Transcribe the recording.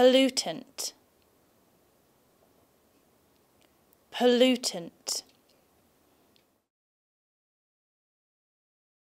pollutant pollutant